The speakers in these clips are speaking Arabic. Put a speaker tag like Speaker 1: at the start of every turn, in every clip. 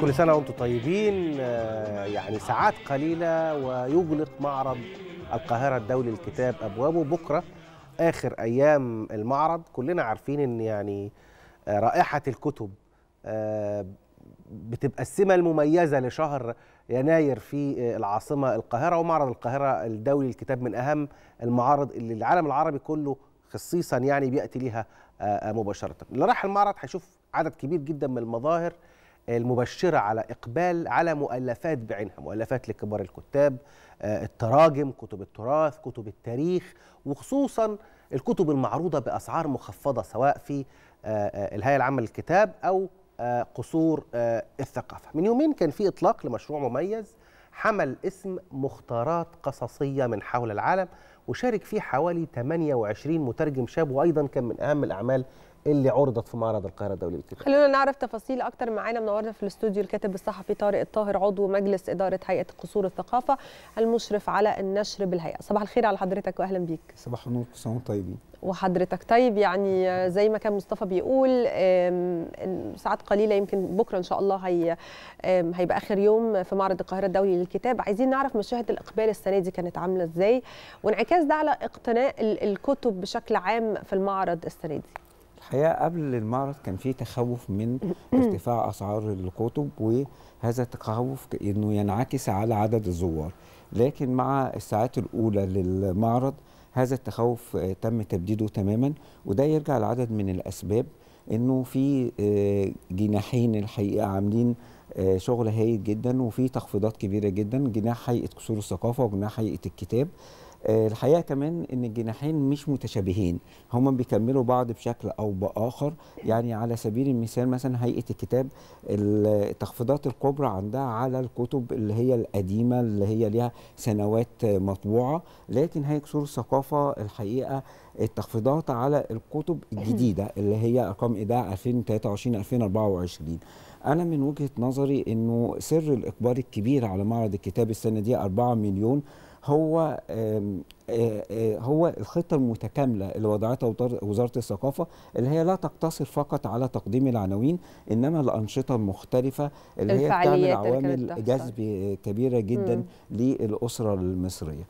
Speaker 1: كل سنة وأنتم طيبين آه، يعني ساعات قليلة ويغلق معرض القاهرة الدولي للكتاب أبوابه بكرة آخر أيام المعرض كلنا عارفين إن يعني آه، رائحة الكتب آه، بتبقى السمة المميزة لشهر يناير في العاصمة القاهرة ومعرض القاهرة الدولي للكتاب من أهم المعارض اللي العالم العربي كله خصيصا يعني بيأتي ليها مباشرة اللي راح المعرض هيشوف عدد كبير جدا من المظاهر المبشرة على إقبال على مؤلفات بعينها مؤلفات لكبار الكتاب آه، التراجم كتب التراث كتب التاريخ وخصوصا الكتب المعروضة بأسعار مخفضة سواء في آه، آه، الهيئة العامة للكتاب أو قصور الثقافة من يومين كان في إطلاق لمشروع مميز حمل اسم مختارات قصصية من حول العالم وشارك فيه حوالي 28 مترجم شاب وأيضا كان من أهم الأعمال اللي عرضت في معرض القاهره الدولي للكتاب
Speaker 2: خلونا نعرف تفاصيل اكتر معانا منورنا في الاستوديو الكاتب الصحفي طارق الطاهر عضو مجلس اداره هيئه قصور الثقافه المشرف على النشر بالهيئه صباح الخير على حضرتك واهلا بيك
Speaker 3: صباح النور كل سنه طيبين
Speaker 2: وحضرتك طيب يعني زي ما كان مصطفى بيقول ساعات قليله يمكن بكره ان شاء الله هي هيبقى اخر يوم في معرض القاهره الدولي للكتاب عايزين نعرف مشاهد الاقبال السنه دي كانت عامله ازاي وانعكاس ده على اقتناء الكتب بشكل عام في المعرض السنه دي
Speaker 3: الحقيقه قبل المعرض كان في تخوف من ارتفاع اسعار الكتب وهذا التخوف انه ينعكس على عدد الزوار لكن مع الساعات الاولى للمعرض هذا التخوف آه، تم تبديده تماما وده يرجع لعدد من الاسباب انه في آه، جناحين الحقيقه عاملين آه، شغل هايل جدا وفي تخفيضات كبيره جدا جناح هيئه قصور الثقافه وجناح هيئه الكتاب آه، الحقيقه كمان ان الجناحين مش متشابهين هما بيكملوا بعض بشكل او باخر يعني على سبيل المثال مثلا هيئه الكتاب التخفيضات الكبرى عندها على الكتب اللي هي القديمه اللي هي ليها سنوات مطبوعه لكن هيئه سور الثقافه الحقيقه التخفيضات على الكتب الجديده اللي هي ارقام ايداع 2023 2024 انا من وجهه نظري انه سر الاقبال الكبير على معرض الكتاب السنه دي 4 مليون هو هو الخطه المتكامله اللي وضعتها وزاره الثقافه اللي هي لا تقتصر فقط على تقديم العناوين انما الانشطه المختلفه اللي هي بتعمل عوامل جذب كبيره جدا م. للاسره المصريه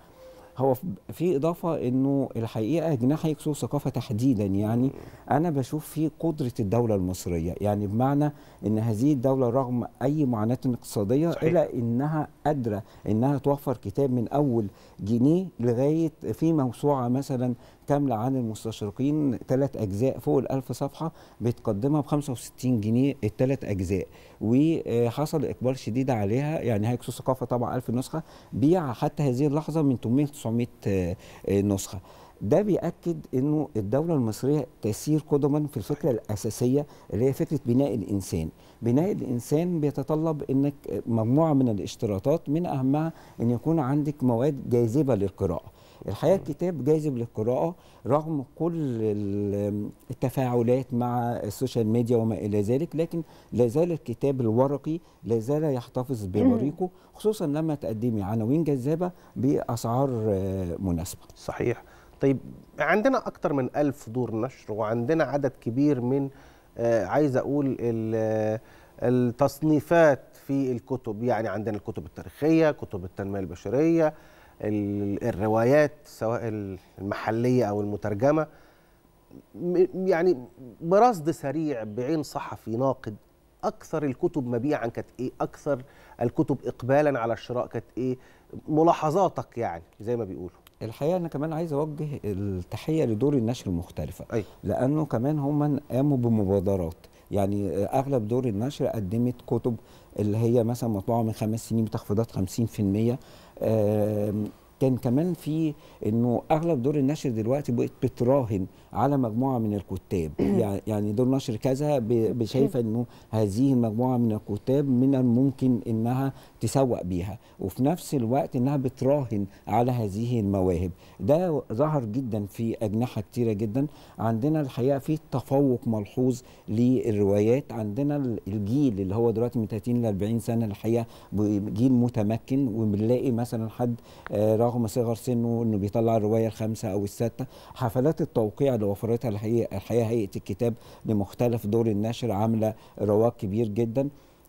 Speaker 3: هو في اضافه انه الحقيقه جناح يكسو ثقافه تحديدا يعني انا بشوف في قدره الدوله المصريه يعني بمعنى ان هذه الدوله رغم اي معاناه اقتصاديه الا انها قادره انها توفر كتاب من اول جنيه لغايه في موسوعه مثلا كاملة عن المستشرقين ثلاث أجزاء فوق الألف صفحة بتقدمها ب 65 جنيه الثلاث أجزاء وحصل إقبال شديد عليها يعني هيكسو ثقافة طبعا 1000 نسخة بيع حتى هذه اللحظة من 800 500 آه، آه، نسخه ده بيأكد انه الدولة المصرية تسير قدما في الفكرة الأساسية اللي هي فكرة بناء الإنسان بناء الإنسان بيتطلب انك مجموعة من الاشتراطات من أهمها ان يكون عندك مواد جاذبة للقراءة الحقيقه الكتاب جاذب للقراءه رغم كل التفاعلات مع السوشيال ميديا وما الى ذلك لكن لا زال الكتاب الورقي لا زال يحتفظ ببريقه خصوصا لما تقدمي عناوين جذابه باسعار مناسبه. صحيح. طيب عندنا اكثر من ألف دور نشر وعندنا
Speaker 1: عدد كبير من آه، عايز اقول التصنيفات في الكتب يعني عندنا الكتب التاريخيه كتب التنميه البشريه الروايات سواء المحليه او المترجمه يعني برصد سريع بعين صحفي ناقد اكثر الكتب مبيعا كانت ايه اكثر الكتب اقبالا على الشراء كانت ايه ملاحظاتك يعني زي ما بيقولوا
Speaker 3: الحقيقه انا كمان عايز اوجه التحيه لدور النشر المختلفه أي. لانه كمان هم قاموا بمبادرات يعني اغلب دور النشر قدمت كتب اللي هي مثلا مطبوعه من خمس سنين بتخفيضات 50% كان كمان في انه اغلب دور النشر دلوقتي بقت بتراهن على مجموعه من الكتاب يعني دور نشر كذا شايفه انه هذه المجموعه من الكتاب من الممكن انها تسوق بيها وفي نفس الوقت انها بتراهن على هذه المواهب ده ظهر جدا في اجنحه كتيره جدا عندنا الحقيقه في تفوق ملحوظ للروايات عندنا الجيل اللي هو دلوقتي من 30 ل 40 سنه الحقيقه جيل متمكن وبنلاقي مثلا حد آه، رغم صغر سنه انه بيطلع الروايه الخامسه او السادسه حفلات التوقيع اللي وفرتها الحقيقه الحقيقه هيئه الكتاب لمختلف دور النشر عامله رواج كبير جدا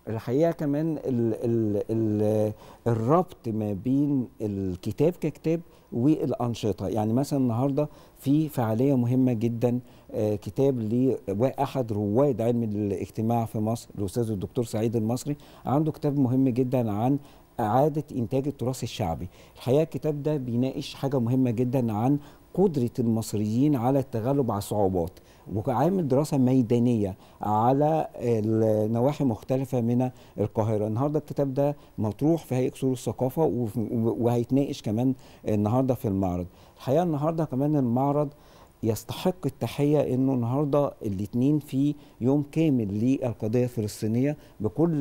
Speaker 3: الحقيقه كمان الـ الـ الـ الربط ما بين الكتاب ككتاب والانشطه يعني مثلا النهارده في فعاليه مهمه جدا آه، كتاب لاحد رواد علم الاجتماع في مصر الاستاذ الدكتور سعيد المصري عنده كتاب مهم جدا عن إعادة إنتاج التراث الشعبي الحقيقة الكتاب ده بيناقش حاجة مهمة جدا عن قدرة المصريين على التغلب على الصعوبات وعامل دراسه ميدانيه على نواحي مختلفه من القاهره النهارده الكتاب ده مطروح في هيئه سور الثقافه وهيتناقش كمان النهارده في المعرض الحقيقه النهارده كمان المعرض يستحق التحية أنه النهاردة الاثنين في يوم كامل للقضية الفلسطينية بكل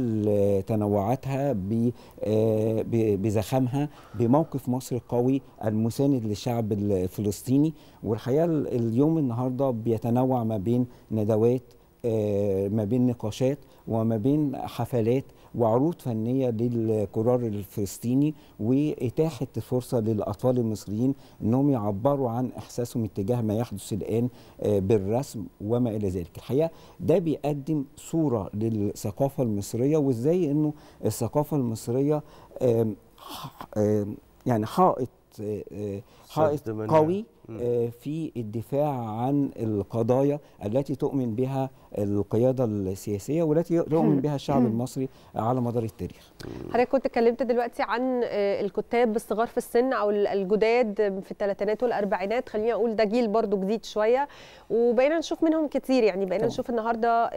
Speaker 3: تنوعاتها آه، بزخمها بموقف مصر القوي المساند للشعب الفلسطيني والحقيقة اليوم النهاردة بيتنوع ما بين ندوات آه، ما بين نقاشات وما بين حفلات وعروض فنيه للقرار الفلسطيني واتاحه الفرصه للاطفال المصريين انهم يعبروا عن احساسهم اتجاه ما يحدث الان آه، بالرسم وما الى ذلك الحقيقه ده بيقدم صوره للثقافه المصريه وازاي انه الثقافه المصريه يعني حائط آه، آه، حائط قوي في الدفاع عن القضايا التي تؤمن بها القياده السياسيه والتي يؤمن بها الشعب المصري على مدار التاريخ.
Speaker 2: حضرتك كنت اتكلمت دلوقتي عن آه، الكتاب الصغار في السن او الجداد في الثلاثينات والاربعينات خليني اقول ده جيل برضو جديد شويه وبقينا نشوف منهم كتير يعني بقينا نشوف النهارده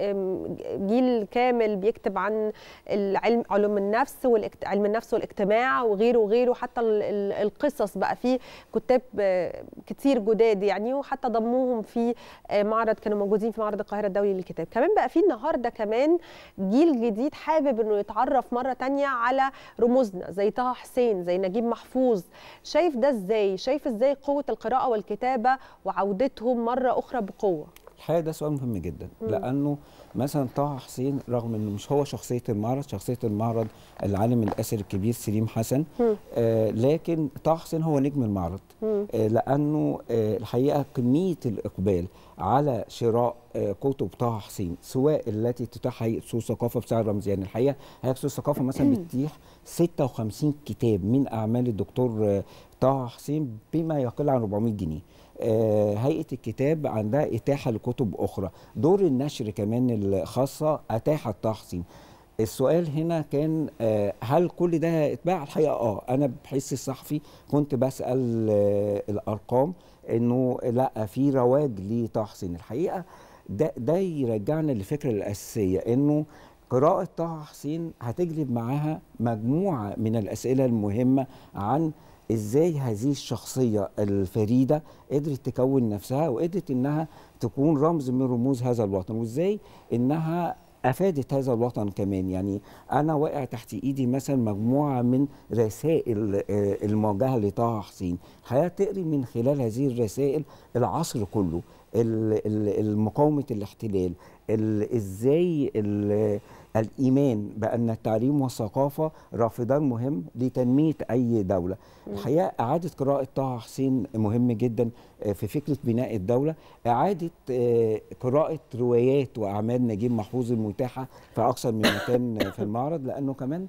Speaker 2: جيل كامل بيكتب عن العلم علوم النفس وعلم النفس والاجتماع وغيره وغيره حتى القصص بقى في كتاب آه، كتير جداد يعني وحتى ضموهم في آه، معرض كانوا موجودين في معرض القاهره الدولي الكتاب كمان بقى في النهارده كمان جيل جديد حابب انه يتعرف مره تانية على رموزنا زي طه حسين زي نجيب محفوظ شايف ده ازاي شايف ازاي قوه القراءه والكتابه وعودتهم مره اخرى بقوه
Speaker 3: الحقيقه ده سؤال مهم جدا مم. لانه مثلا طه حسين رغم انه مش هو شخصيه المعرض شخصيه المعرض العالم الاسر الكبير سليم حسن آه لكن طه حسين هو نجم المعرض آه لانه آه الحقيقه كميه الاقبال على شراء آه، كتب طه حسين سواء التي تتاح هيئه سوق ثقافه بسعر رمزي يعني الحقيقه هيئه سوق ثقافه مثلا بتتيح 56 كتاب من اعمال الدكتور طه آه، حسين بما يقل عن 400 جنيه آه، هيئه الكتاب عندها اتاحه لكتب اخرى دور النشر كمان الخاصه اتاحت طه حسين السؤال هنا كان هل كل ده اتباع الحقيقه اه انا بحس الصحفي كنت بسال الارقام انه لا في رواج لتحصين الحقيقه ده ده يرجعنا للفكره الاساسيه انه قراءة طه حسين هتجلب معاها مجموعة من الأسئلة المهمة عن إزاي هذه الشخصية الفريدة قدرت تكون نفسها وقدرت إنها تكون رمز من رموز هذا الوطن وإزاي إنها افادت هذا الوطن كمان يعني انا واقع تحت ايدي مثلا مجموعه من رسائل آه، الموجهه لطه حسين تقري من خلال هذه الرسائل العصر كله مقاومه الاحتلال ازاي الإيمان بأن التعليم والثقافة رافدان مهم لتنمية أي دولة الحقيقة إعادة قراءة طه حسين مهم جدا آه، في فكرة بناء الدولة إعادة آه، قراءة روايات وأعمال نجيب محفوظ المتاحة في أكثر من مكان آه، في المعرض لأنه كمان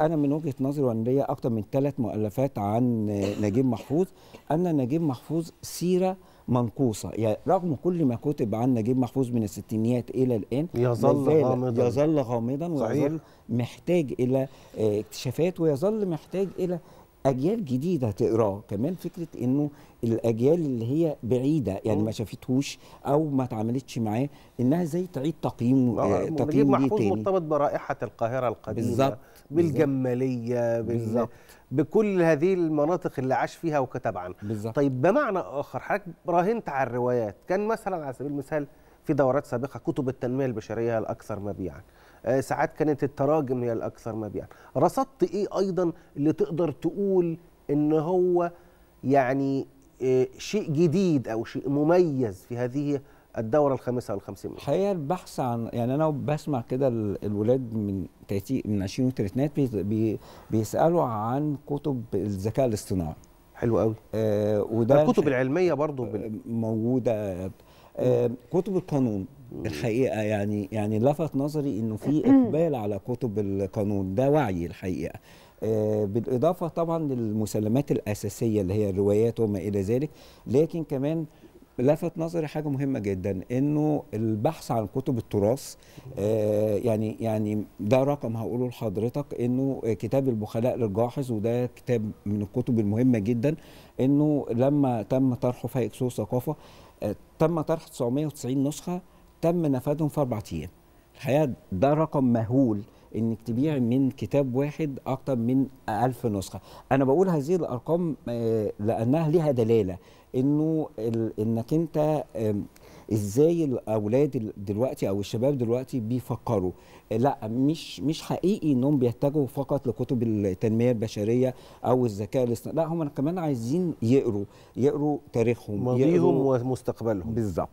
Speaker 3: أنا من وجهة نظري وأن ليا أكثر من ثلاث مؤلفات عن نجيب محفوظ أن نجيب محفوظ سيرة منقوصه يعني رغم كل ما كتب عن نجيب محفوظ من الستينيات الى الان يظل غامضا يظل غامضا ويظل محتاج الى آه، اكتشافات ويظل محتاج الى اجيال جديده تقراه كمان فكره انه الاجيال اللي هي بعيده يعني ما شافتهوش او ما اتعاملتش معاه انها زي تعيد تقييم آه، آه، تقييم محفوظ تاني. مرتبط
Speaker 1: برائحه القاهره القديمه بالظبط بالجماليه بالظبط بكل هذه المناطق اللي عاش فيها وكتب عنها بالظبط طيب بمعنى اخر حضرتك راهنت على الروايات كان مثلا على سبيل المثال في دورات سابقه كتب التنميه البشريه الاكثر مبيعا آه، ساعات كانت التراجم هي الاكثر مبيعا رصدت ايه ايضا اللي تقدر تقول ان هو يعني آه، شيء جديد او شيء مميز في هذه
Speaker 3: الدوره الخامسه والخمسين الحقيقه البحث عن يعني انا بسمع كده الولاد من 30 من 20 وثلاثينات بي بيسالوا عن كتب الذكاء الاصطناعي حلو قوي آه وده الكتب العلميه برضو آه، موجوده كتب القانون الحقيقه يعني يعني لفت نظري انه في اقبال على كتب القانون ده وعي الحقيقه آه، بالاضافه طبعا للمسلمات الاساسيه اللي هي الروايات وما الى ذلك لكن كمان لفت نظري حاجه مهمه جدا انه البحث عن كتب التراث آه، يعني يعني ده رقم هقوله لحضرتك انه كتاب البخلاء للجاحظ وده كتاب من الكتب المهمه جدا انه لما تم طرحه في اكسو ثقافه آه، تم طرح 990 نسخه تم نفاذهم في اربع ايام الحقيقه ده رقم مهول انك تبيع من كتاب واحد اكتر من ألف نسخه انا بقول هذه الارقام آه، لانها لها دلاله انه انك انت ازاي الاولاد دلوقتي او الشباب دلوقتي بيفكروا إيه، لا مش مش حقيقي انهم بيتجهوا فقط لكتب التنميه البشريه او الذكاء الاصطناعي لا هم كمان عايزين يقروا يقروا تاريخهم ماضيهم ومستقبلهم بالظبط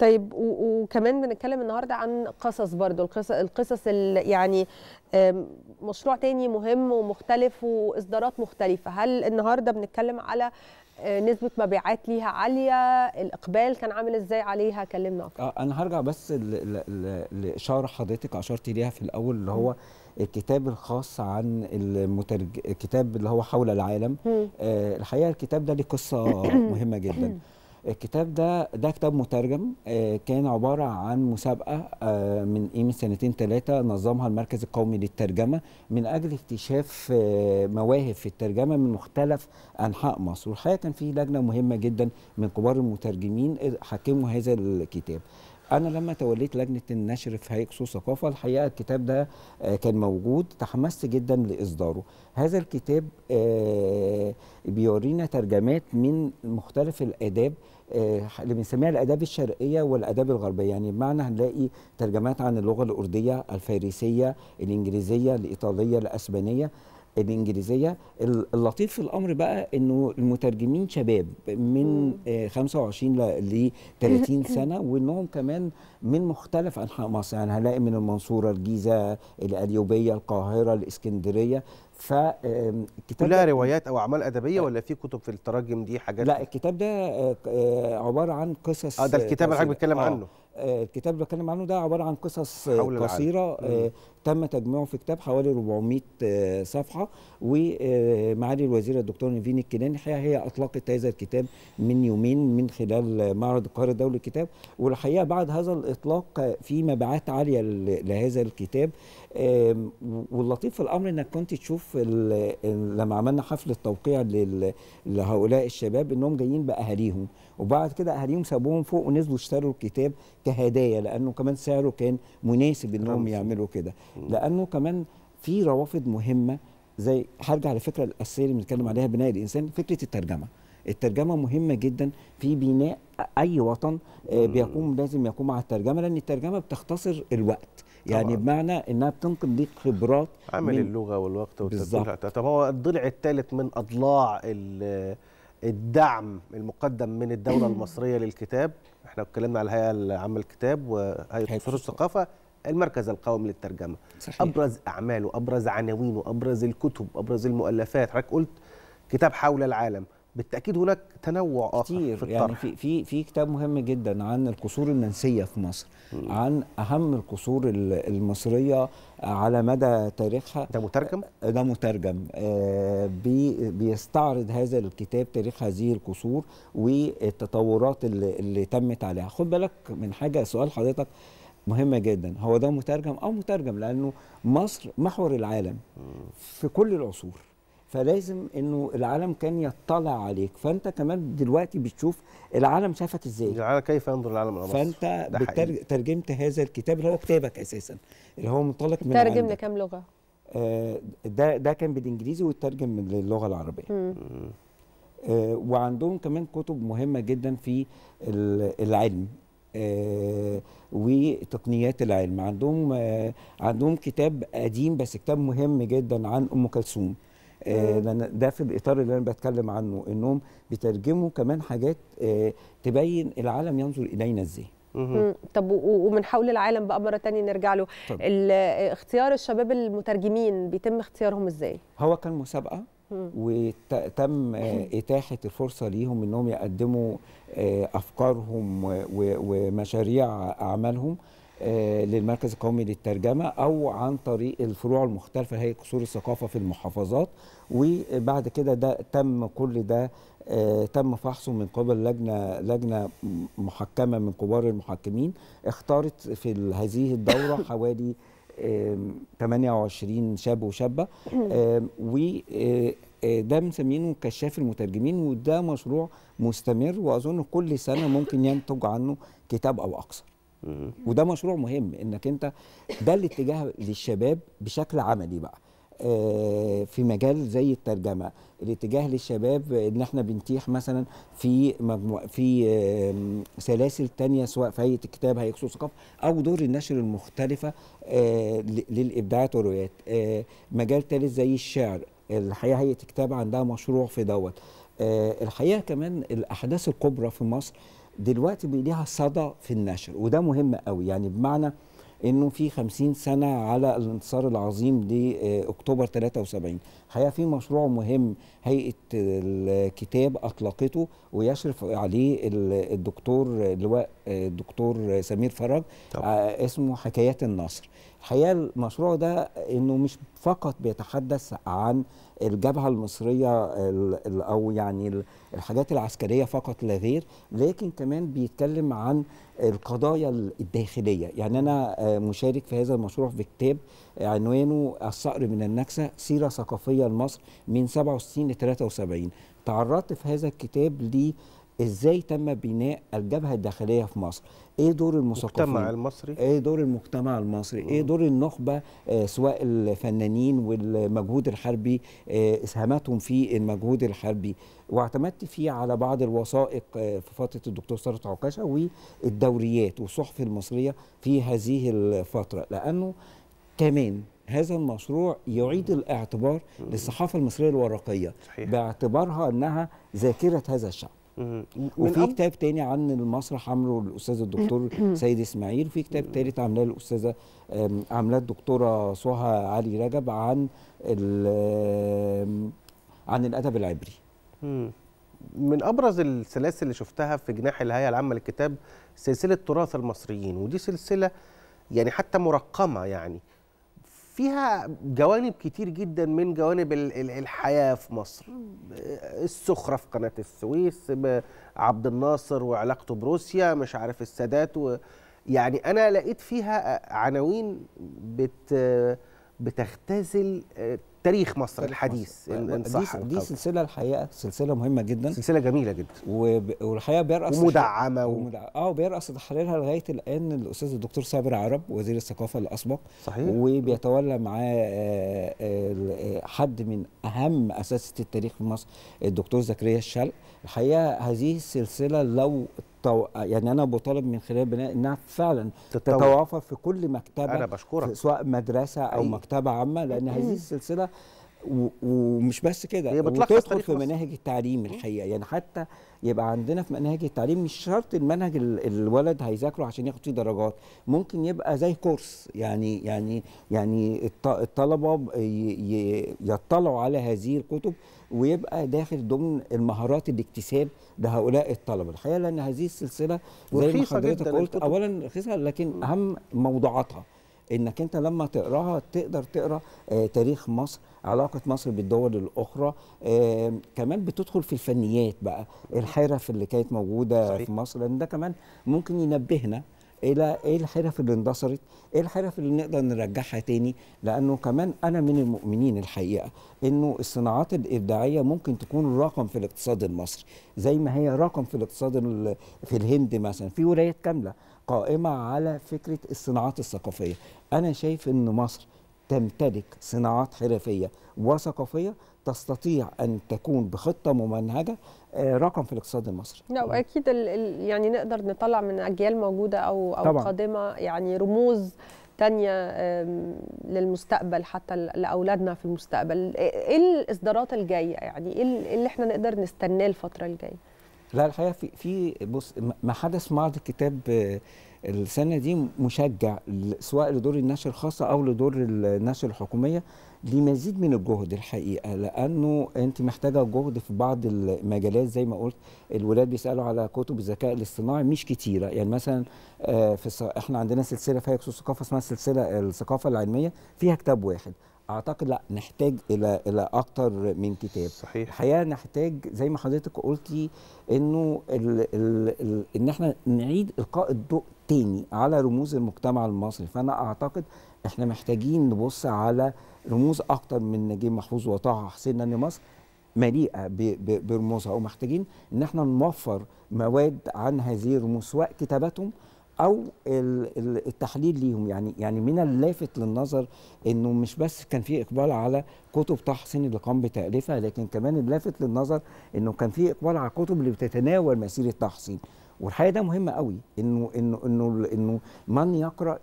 Speaker 2: طيب وكمان بنتكلم النهارده عن قصص برضو القصص القصص يعني مشروع تاني مهم ومختلف واصدارات مختلفه هل النهارده بنتكلم على آه، نسبه مبيعات ليها عاليه الاقبال كان عامل ازاي عليها كلمنا
Speaker 3: اكتر آه انا هرجع بس لاشاره حضرتك اشرتي ليها في الاول اللي هو الكتاب الخاص عن المترج... الكتاب اللي هو حول العالم آه الحقيقه الكتاب ده ليه قصه مهمه جدا الكتاب ده ده كتاب مترجم آه، كان عباره عن مسابقه آه، من من سنتين ثلاثه نظمها المركز القومي للترجمه من اجل اكتشاف آه، مواهب في الترجمه من مختلف انحاء مصر والحقيقه كان في لجنه مهمه جدا من كبار المترجمين حكموا هذا الكتاب انا لما توليت لجنه النشر في هيئه خصوص ثقافه الحقيقه الكتاب ده آه، كان موجود تحمست جدا لاصداره هذا الكتاب آه، بيورينا ترجمات من مختلف الاداب آه، اللي بنسميها الاداب الشرقيه والاداب الغربيه يعني بمعنى هنلاقي ترجمات عن اللغه الارديه الفارسيه الانجليزيه الايطاليه الاسبانيه الانجليزيه اللطيف في الامر بقى انه المترجمين شباب من 25 آه، ل 30 سنه وانهم كمان من مختلف انحاء مصر يعني هنلاقي من المنصوره الجيزه الأليوبية القاهره الاسكندريه ف كلها روايات او اعمال ادبيه ولا في كتب في التراجم دي حاجات لا الكتاب ده آه، آه، عباره عن قصص اه ده الكتاب اللي حضرتك بتتكلم عنه الكتاب اللي بتكلم عنه ده عباره عن قصص قصيره آه، تم تجميعه في كتاب حوالي 400 آه، صفحه ومعالي آه، الوزير الدكتور نيفين الكناني الحقيقه هي اطلقت هذا الكتاب من يومين من خلال معرض القاهره الدولي للكتاب والحقيقه بعد هذا الاطلاق في مبيعات عاليه لهذا الكتاب واللطيف في الامر انك كنت تشوف لما عملنا حفله توقيع لهؤلاء الشباب انهم جايين باهاليهم وبعد كده اهاليهم سابوهم فوق ونزلوا اشتروا الكتاب كهدايا لانه كمان سعره كان مناسب انهم يعملوا كده لانه كمان في روافد مهمه زي هرجع للفكره الاساسيه اللي بنتكلم عليها بناء الانسان فكره الترجمه الترجمه مهمه جدا في بناء اي وطن آه، بيقوم لازم يقوم على الترجمه لان الترجمه بتختصر الوقت يعني طبعا. بمعنى انها بتنقل ليك خبرات عمل اللغه والوقت والتدبير طب هو الضلع الثالث من اضلاع
Speaker 1: ال الدعم المقدم من الدوله المصريه للكتاب احنا اتكلمنا على الهيئه العامه للكتاب وهيئه قصور الثقافه المركز القومي للترجمه صحيح. ابرز اعماله ابرز عناوينه ابرز الكتب ابرز المؤلفات حضرتك قلت كتاب
Speaker 3: حول العالم بالتاكيد هناك تنوع آخر كتير في يعني الطرح. يعني في في في كتاب مهم جدا عن القصور النسيه في مصر م. عن اهم القصور المصريه على مدى تاريخها ده مترجم آه، ده مترجم آه، بي بيستعرض هذا الكتاب تاريخ هذه القصور والتطورات اللي, اللي تمت عليها خد بالك من حاجه سؤال حضرتك مهمه جدا هو ده مترجم او مترجم لانه مصر محور العالم في كل العصور فلازم انه العالم كان يطلع عليك فانت كمان دلوقتي بتشوف العالم شافك ازاي العالم كيف ينظر العالم الى مصر فانت ترجمت هذا الكتاب اللي هو كتابك اساسا اللي هو منطلق من ترجم لكام لغه آه، ده ده كان بالانجليزي وترجم للغه العربيه مم. آه، وعندهم كمان كتب مهمه جدا في العلم آه، وتقنيات العلم عندهم عندهم كتاب قديم بس كتاب مهم جدا عن ام كلثوم آه، ده في الاطار اللي انا بتكلم عنه انهم بيترجموا كمان حاجات آه، تبين العالم ينظر الينا ازاي
Speaker 2: طب ومن حول العالم بقى مره ثانيه نرجع له اختيار الشباب المترجمين بيتم اختيارهم ازاي
Speaker 3: هو كان مسابقه وتم آه، إتاحة الفرصة ليهم أنهم يقدموا أفكارهم ومشاريع أعمالهم آه، للمركز القومي للترجمه او عن طريق الفروع المختلفه هي قصور الثقافه في المحافظات وبعد كده ده تم كل ده آه، تم فحصه من قبل لجنه لجنه محكمه من كبار المحكمين اختارت في هذه الدوره حوالي 28 شاب وشابه وده آه، مسمينه كشاف المترجمين وده مشروع مستمر واظن كل سنه ممكن ينتج عنه كتاب او اكثر وده مشروع مهم انك انت ده الاتجاه للشباب بشكل عملي بقى آه، في مجال زي الترجمه الاتجاه للشباب ان احنا بنتيح مثلا في مجموع في سلاسل تانية سواء في هيئه الكتاب هيئه الثقافه او دور النشر المختلفه آه، للابداعات والروايات آه، مجال ثالث زي الشعر الحقيقه هيئه الكتاب عندها مشروع في دوت الحقيقه كمان الاحداث الكبرى في مصر دلوقتي بقى ليها صدى في النشر وده مهم قوي يعني بمعنى انه في 50 سنه على الانتصار العظيم لاكتوبر آه، 73 هي في مشروع مهم هيئه الكتاب اطلقته ويشرف عليه الدكتور اللواء آه، الدكتور سمير فرج آه، اسمه حكايات النصر الحقيقه المشروع ده انه مش فقط بيتحدث عن الجبهه المصريه او يعني الحاجات العسكريه فقط لا غير لكن كمان بيتكلم عن القضايا الداخليه يعني انا آه، مشارك في هذا المشروع في كتاب عنوانه الصقر من النكسه سيره ثقافيه لمصر من 67 ل 73 تعرضت في هذا الكتاب ل ازاي تم بناء الجبهه الداخليه في مصر ايه دور المثقفين المجتمع المصري ايه دور المجتمع المصري ايه دور النخبه آه، سواء الفنانين والمجهود الحربي آه، اسهاماتهم في المجهود الحربي واعتمدت فيه على بعض الوثائق آه، في فتره الدكتور ساره عكاشه والدوريات والصحف المصريه في هذه الفتره لانه كمان هذا المشروع يعيد الاعتبار للصحافه المصريه الورقيه باعتبارها انها ذاكره هذا الشعب وفي كتاب تاني عن المسرح عمله الاستاذ الدكتور سيد اسماعيل وفي كتاب تالت عاملاه الاستاذه عاملاه الدكتوره سهى علي رجب عن عن الادب العبري
Speaker 1: من ابرز السلاسل اللي شفتها في جناح الهيئه العامه للكتاب سلسله تراث المصريين ودي سلسله يعني حتى مرقمه يعني فيها جوانب كتير جدا من جوانب الحياه في مصر آه، السخره في قناه السويس عبد الناصر وعلاقته بروسيا مش عارف السادات و يعني انا لقيت فيها عناوين بت
Speaker 3: بتختزل آه، تاريخ مصر تاريخ الحديث مصر. إن أيوة، صح دي, دي سلسله الحقيقه سلسله مهمه جدا سلسله جميله جدا والحقيقه بيرأس ومدعمه و... ومدع... اه بيرأس تحريرها لغايه الان الاستاذ الدكتور صابر عرب وزير الثقافه الاسبق صحيح وبيتولى معاه آه، آه، آه، حد من اهم اساتذه التاريخ في مصر الدكتور زكريا الشلق الحقيقه هذه السلسله لو طو... يعني انا بطالب من خلال بناء انها فعلا تتوافر في كل مكتبه انا بشكرك سواء مدرسه او أي. مكتبه عامه لان هذه السلسله ومش بس كده هي وتدخل في مناهج التعليم الحقيقه يعني حتى يبقى عندنا في مناهج التعليم مش شرط المنهج الولد هيذاكره عشان ياخد فيه درجات ممكن يبقى زي كورس يعني يعني يعني الطلبه يطلعوا على هذه الكتب ويبقى داخل ضمن المهارات الاكتساب لهؤلاء الطلبه الحقيقه لان هذه السلسله زي ما حضرتك قلت اولا رخيصه لكن اهم موضوعاتها انك انت لما تقراها تقدر تقرا آه، تاريخ مصر علاقة مصر بالدول الأخرى آه، كمان بتدخل في الفنيات بقى الحرف اللي كانت موجودة صحيح. في مصر لأن ده كمان ممكن ينبهنا الى ايه الحرف اللي اندثرت ايه الحرف اللي نقدر نرجعها تاني لانه كمان انا من المؤمنين الحقيقه انه الصناعات الابداعيه ممكن تكون رقم في الاقتصاد المصري زي ما هي رقم في الاقتصاد في الهند مثلا في ولايات كامله قائمه على فكره الصناعات الثقافيه انا شايف ان مصر تمتلك صناعات حرفيه وثقافيه تستطيع ان تكون بخطه ممنهجه آه، رقم في الاقتصاد المصري. لا واكيد
Speaker 2: يعني نقدر نطلع من اجيال موجوده او او قادمه يعني رموز تانية للمستقبل حتى لأولادنا في المستقبل إيه الإصدارات الجاية يعني إيه, إيه اللي إحنا نقدر نستناه الفترة الجاية
Speaker 3: لا الحقيقه في في بص ما حدث معرض الكتاب آه، السنه دي مشجع سواء لدور النشر الخاصه او لدور النشر الحكوميه لمزيد من الجهد الحقيقه لانه انت محتاجه جهد في بعض المجالات زي ما قلت الولاد بيسالوا على كتب الذكاء الاصطناعي مش كتيره يعني مثلا آه، في احنا عندنا سلسله في هيكسوس ثقافه اسمها السلسله الثقافه العلميه فيها كتاب واحد اعتقد لا نحتاج الى الى اكتر من كتاب صحيح الحقيقه نحتاج زي ما حضرتك قلتي انه الـ الـ الـ ان احنا نعيد القاء الضوء تاني على رموز المجتمع المصري فانا اعتقد احنا محتاجين نبص على رموز اكتر من نجيب محفوظ وطه حسين لان مصر مليئه برموزها ومحتاجين ان احنا نوفر مواد عن هذه الرموز سواء كتاباتهم او التحليل ليهم يعني يعني من اللافت للنظر انه مش بس كان في اقبال على كتب طه حسين اللي قام بتاليفها لكن كمان اللافت للنظر انه كان في اقبال على كتب اللي بتتناول مسيره طه حسين والحقيقه ده مهم قوي انه انه انه انه من يقرا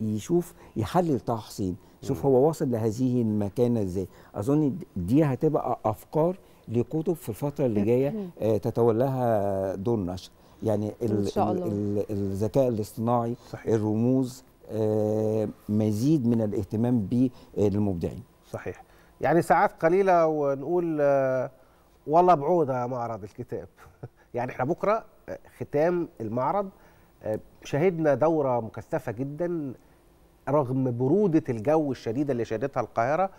Speaker 3: يشوف يحلل طه حسين شوف هو واصل لهذه المكانه ازاي اظن دي هتبقى افكار لكتب في الفتره اللي جايه آه، تتولاها دور نشر يعني الذكاء الاصطناعي صحيح. الرموز آه، مزيد من الاهتمام بالمبدعين صحيح
Speaker 1: يعني ساعات قليله ونقول آه، والله بعوده معرض الكتاب يعني احنا بكره آه، ختام المعرض شهدنا دوره مكثفه جدا رغم بروده الجو الشديده اللي شهدتها القاهره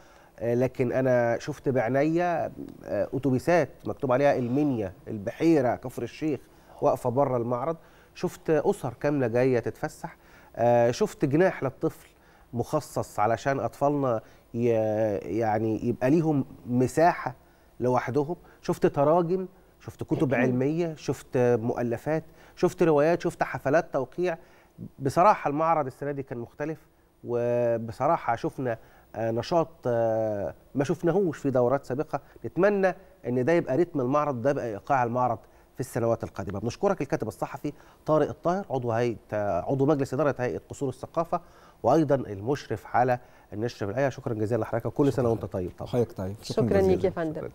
Speaker 1: لكن انا شفت بعينيا اتوبيسات مكتوب عليها المنيا البحيره كفر الشيخ واقفه بره المعرض شفت اسر كامله جايه تتفسح آه، شفت جناح للطفل مخصص علشان اطفالنا يعني يبقى ليهم مساحه لوحدهم شفت تراجم شفت كتب علميه شفت مؤلفات شفت روايات شفت حفلات توقيع بصراحه المعرض السنه دي كان مختلف وبصراحه شفنا آه، نشاط آه، ما شفناهوش في دورات سابقه نتمنى ان ده يبقى رتم المعرض ده يبقى ايقاع المعرض في السنوات القادمه بنشكرك الكاتب الصحفي طارق الطاهر عضو هيئه عضو مجلس اداره هيئه قصور الثقافه وايضا المشرف على النشر بالايه شكرا جزيلا لحضرتك كل سنه وانت طيب طبعا حضرتك طيب شكرا, شكرا ليك يا
Speaker 2: فندم